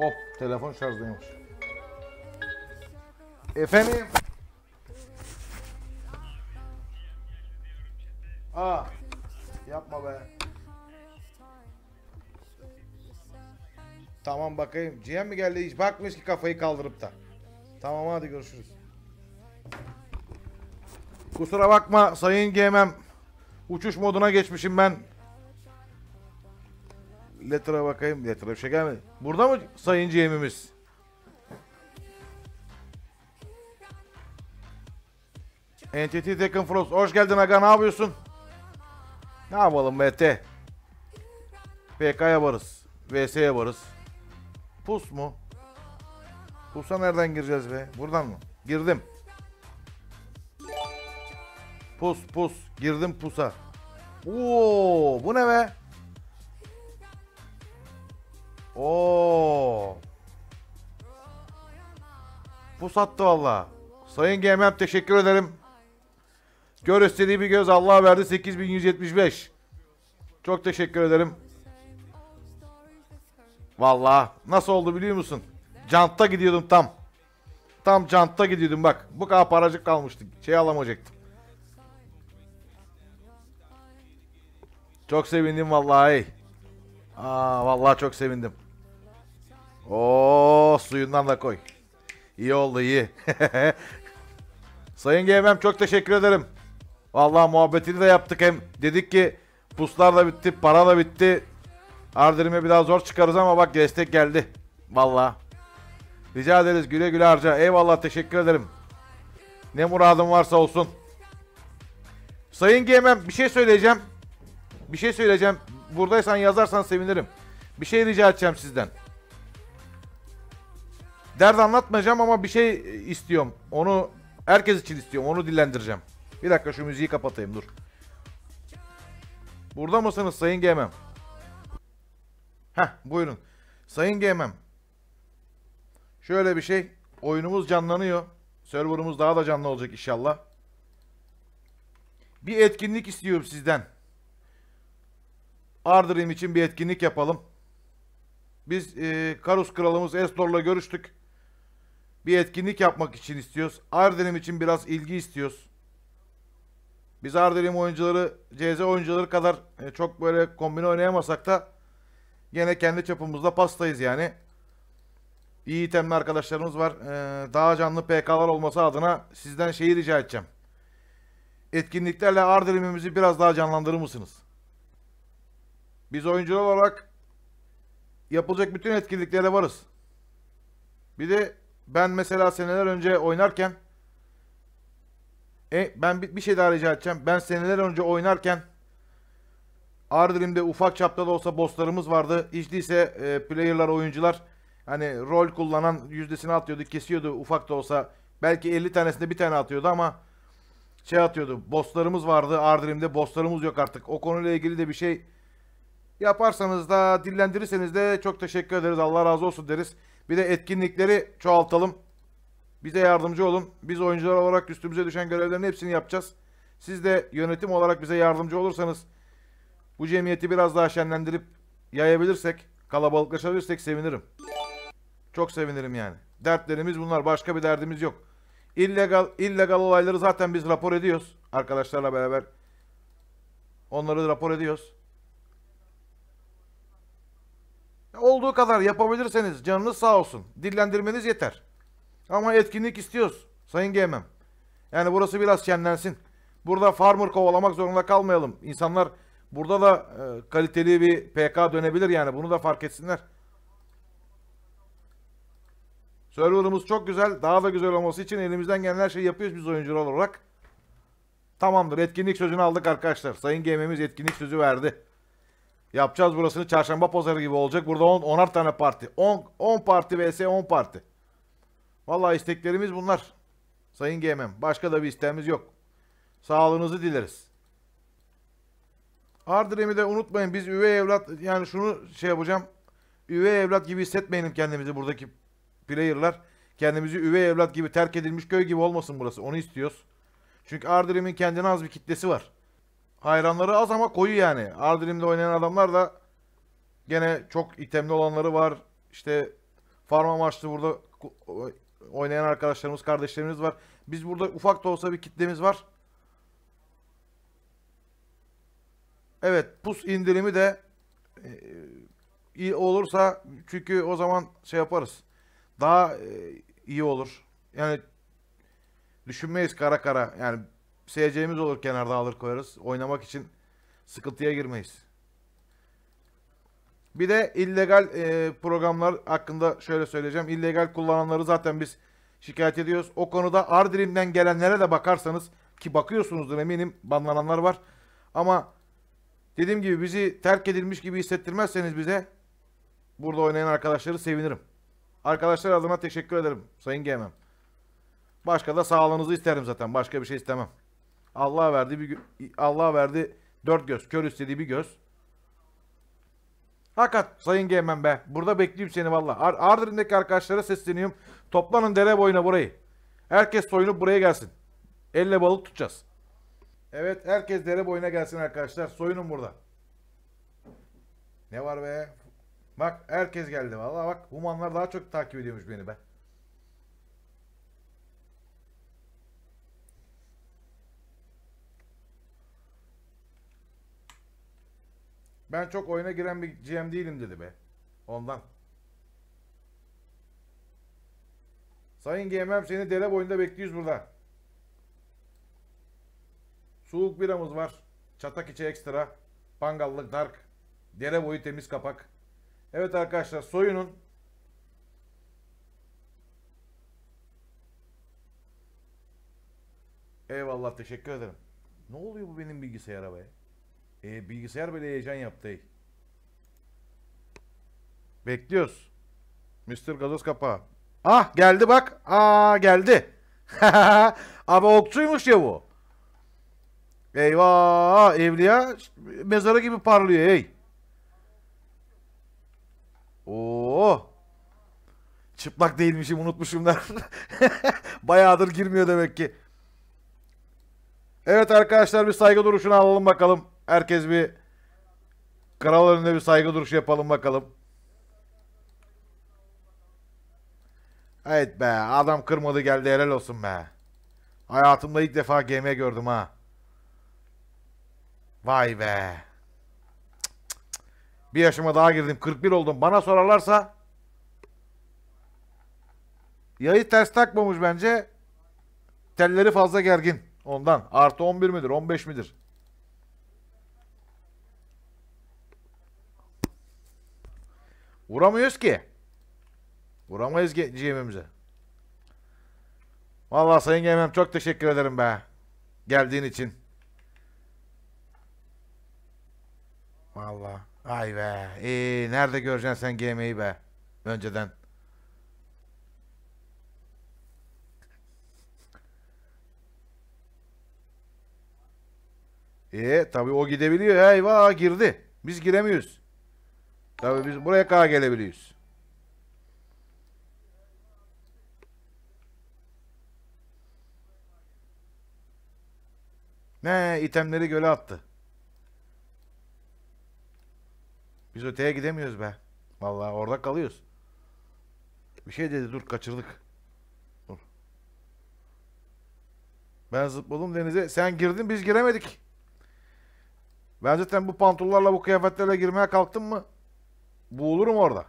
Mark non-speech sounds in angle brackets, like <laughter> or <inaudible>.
Hop telefon şarjdaymış. Efendim? Aa, yapma be. Tamam bakayım. Cihan mi geldi? Hiç bakmış ki kafayı kaldırıp da. Tamam hadi görüşürüz. Kusura bakma Sayın GM'm. Uçuş moduna geçmişim ben. Letra bakayım. Letra bir şey gelmedi. Burada mı sayın CM'imiz? NTT Tekken Frost. Hoş geldin Aga. Ne yapıyorsun? Ne yapalım BT? PK yaparız. VS yaparız. Pus mu? Pus'a nereden gireceğiz be? Buradan mı? Girdim. Pus pus. Girdim pusa. Oo, bu ne be? Oo. Bu sattı valla. Sayın GMM teşekkür ederim. Gör istediği bir göz Allah verdi 8175. Çok teşekkür ederim. Valla nasıl oldu biliyor musun? Canta gidiyordum tam. Tam canta gidiyordum bak. Bu kadar paracık kalmıştı. Şey alamayacaktım. Çok sevindim vallahi. Aa vallahi çok sevindim. Oo suyundan da koy. İyi oldu iyi. <laughs> Sayın GM'm çok teşekkür ederim. Vallahi muhabbetini de yaptık hem dedik ki puslar da bitti, para da bitti. Ardirime biraz zor çıkarız ama bak destek geldi. Vallahi. Rica ederiz güle güle harca. Eyvallah teşekkür ederim. Ne muradım varsa olsun. Sayın GM'm bir şey söyleyeceğim. Bir şey söyleyeceğim. Buradaysan yazarsan sevinirim. Bir şey rica edeceğim sizden. Dert anlatmayacağım ama bir şey istiyorum. Onu herkes için istiyorum. Onu dillendireceğim. Bir dakika şu müziği kapatayım dur. Burada mısınız Sayın GMM? Heh buyurun. Sayın GMM. Şöyle bir şey. Oyunumuz canlanıyor. Serverımız daha da canlı olacak inşallah. Bir etkinlik istiyorum sizden. Ardrim için bir etkinlik yapalım. Biz e, Karus kralımız Estor'la görüştük bir etkinlik yapmak için istiyoruz. Ardenim için biraz ilgi istiyoruz. Biz Ardenim oyuncuları, CZ oyuncuları kadar e, çok böyle kombine oynayamasak da yine kendi çapımızda pastayız yani. İyi itemli arkadaşlarımız var. E, daha canlı PK'lar olması adına sizden şeyi rica edeceğim. Etkinliklerle Ardenim'imizi biraz daha canlandırır mısınız? Biz oyuncular olarak yapılacak bütün etkinliklere varız. Bir de ben mesela seneler önce oynarken e, ben bir, bir şey daha rica edeceğim. Ben seneler önce oynarken Ardrim'de ufak çapta da olsa bosslarımız vardı. İçliyse değilse e, player'lar, oyuncular hani rol kullanan yüzdesini atıyordu, kesiyordu ufak da olsa. Belki 50 tanesinde bir tane atıyordu ama şey atıyordu. Bosslarımız vardı. Ardrim'de bosslarımız yok artık. O konuyla ilgili de bir şey yaparsanız da dillendirirseniz de çok teşekkür ederiz. Allah razı olsun deriz. Bir de etkinlikleri çoğaltalım. Bize yardımcı olun. Biz oyuncular olarak üstümüze düşen görevlerin hepsini yapacağız. Siz de yönetim olarak bize yardımcı olursanız bu cemiyeti biraz daha şenlendirip yayabilirsek, kalabalıklaşabilirsek sevinirim. Çok sevinirim yani. Dertlerimiz bunlar. Başka bir derdimiz yok. İllegal, illegal olayları zaten biz rapor ediyoruz. Arkadaşlarla beraber. Onları rapor ediyoruz. Olduğu kadar yapabilirseniz canınız sağ olsun. Dillendirmeniz yeter. Ama etkinlik istiyoruz Sayın GM'm. Yani burası biraz şenlensin. Burada farmer kovalamak zorunda kalmayalım. İnsanlar burada da e, kaliteli bir PK dönebilir yani. Bunu da fark etsinler. Server'ımız çok güzel. Daha da güzel olması için elimizden gelen her şeyi yapıyoruz biz oyuncular olarak. Tamamdır. Etkinlik sözünü aldık arkadaşlar. Sayın GM'miz etkinlik sözü verdi. Yapacağız burasını çarşamba pazarı gibi olacak. Burada 10 on, onar tane parti. 10 10 parti vs 10 parti. Vallahi isteklerimiz bunlar. Sayın GMM. Başka da bir isteğimiz yok. Sağlığınızı dileriz. Ardirem'i de unutmayın. Biz üvey evlat yani şunu şey yapacağım. Üvey evlat gibi hissetmeyelim kendimizi buradaki player'lar. Kendimizi üvey evlat gibi terk edilmiş köy gibi olmasın burası. Onu istiyoruz. Çünkü Ardirem'in kendine az bir kitlesi var hayranları az ama koyu yani. Ardilim'de oynayan adamlar da gene çok itemli olanları var. İşte farm amaçlı burada oynayan arkadaşlarımız, kardeşlerimiz var. Biz burada ufak da olsa bir kitlemiz var. Evet, pus indirimi de e, iyi olursa çünkü o zaman şey yaparız. Daha e, iyi olur. Yani düşünmeyiz kara kara. Yani SC'miz olur kenarda alır koyarız. Oynamak için sıkıntıya girmeyiz. Bir de illegal e, programlar hakkında şöyle söyleyeceğim. İllegal kullananları zaten biz şikayet ediyoruz. O konuda Ardilim'den gelenlere de bakarsanız ki bakıyorsunuzdur eminim banlananlar var. Ama dediğim gibi bizi terk edilmiş gibi hissettirmezseniz bize burada oynayan arkadaşları sevinirim. Arkadaşlar adına teşekkür ederim Sayın GM'm. Başka da sağlığınızı isterim zaten. Başka bir şey istemem. Allah verdi bir Allah verdi dört göz. Kör istediği bir göz. Hakat Sayın Geymen be. Burada bekliyorum seni valla. Ar Ardırin'deki arkadaşlara sesleniyorum. Toplanın dere boyuna burayı. Herkes soyunup buraya gelsin. Elle balık tutacağız. Evet herkes dere boyuna gelsin arkadaşlar. Soyunun burada. Ne var be? Bak herkes geldi valla bak. Humanlar daha çok takip ediyormuş beni be. Ben çok oyuna giren bir GM değilim dedi be. Ondan. Sayın GM'm seni dere boyunda bekliyoruz burada. Soğuk biramız var. Çatak içi ekstra. Pangallık dark. Dere boyu temiz kapak. Evet arkadaşlar soyunun. Eyvallah teşekkür ederim. Ne oluyor bu benim bilgisayara be? E, bilgisayar bile heyecan yaptı. Bekliyoruz. Mr. Gazoz kapağı. Ah geldi bak. Aa geldi. Ama <laughs> okçuymuş ya bu. Eyvah evliya mezarı gibi parlıyor hey. Oo. Çıplak değilmişim unutmuşum da. <laughs> Bayağıdır girmiyor demek ki. Evet arkadaşlar bir saygı duruşunu alalım bakalım. Herkes bir kral önünde bir saygı duruşu yapalım bakalım. Evet be adam kırmadı geldi helal olsun be. Hayatımda ilk defa gemi gördüm ha. Vay be. Bir yaşıma daha girdim 41 oldum. Bana sorarlarsa yayı ters takmamış bence. Telleri fazla gergin ondan. Artı 11 midir 15 midir? Vuramıyoruz ki. Vuramayız GM'imize. Vallahi Sayın GM'm çok teşekkür ederim be. Geldiğin için. Vallahi. Ay be. Ee, nerede göreceksin sen GM'yi be? Önceden. E ee, tabii o gidebiliyor. Eyvah girdi. Biz giremiyoruz. Tabii biz buraya kadar gelebiliyoruz. Ne itemleri göle attı. Biz öteye gidemiyoruz be. Vallahi orada kalıyoruz. Bir şey dedi dur kaçırdık. Dur. Ben zıpladım denize. Sen girdin biz giremedik. Ben zaten bu pantollarla bu kıyafetlerle girmeye kalktım mı? Boğulurum orada.